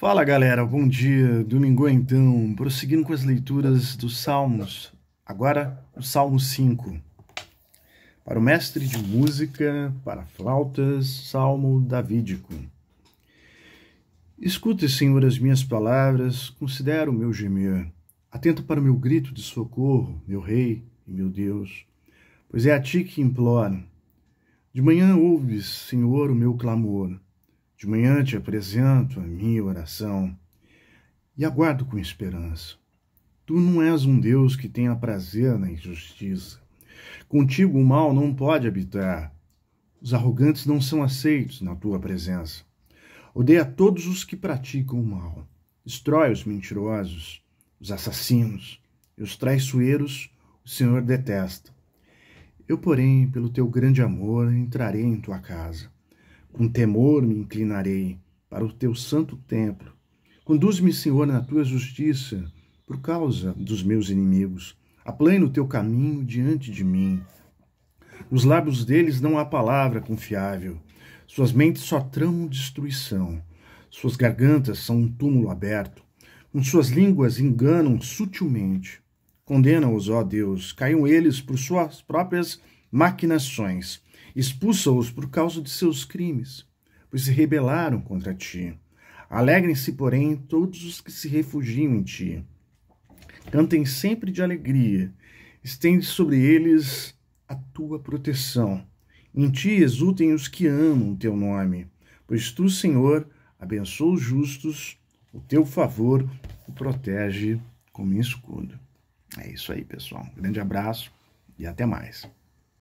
Fala galera, bom dia. Domingo então, prosseguindo com as leituras dos Salmos. Agora o Salmo 5. Para o mestre de música, para flautas, Salmo davídico. Escute, Senhor, as minhas palavras, considera o meu gemer. Atenta para o meu grito de socorro, meu Rei e meu Deus, pois é a ti que imploro. De manhã ouves, Senhor, o meu clamor de manhã te apresento a minha oração e aguardo com esperança. Tu não és um Deus que tenha prazer na injustiça. Contigo o mal não pode habitar. Os arrogantes não são aceitos na tua presença. Odeia todos os que praticam o mal. Destrói os mentirosos, os assassinos e os traiçoeiros o Senhor detesta. Eu, porém, pelo teu grande amor, entrarei em tua casa com temor me inclinarei para o teu santo templo. Conduz-me, Senhor, na tua justiça, por causa dos meus inimigos. Aplane o teu caminho diante de mim. Nos lábios deles não há palavra confiável. Suas mentes só tramam destruição. Suas gargantas são um túmulo aberto. Com suas línguas enganam sutilmente. Condena-os, ó Deus, caiam eles por suas próprias maquinações. Expulsa-os por causa de seus crimes, pois se rebelaram contra ti. Alegrem-se, porém, todos os que se refugiam em ti. Cantem sempre de alegria. Estende sobre eles a tua proteção. Em ti exultem os que amam o teu nome, pois tu, Senhor, abençoa os justos, o teu favor o protege como escudo. É isso aí, pessoal. Um grande abraço e até mais.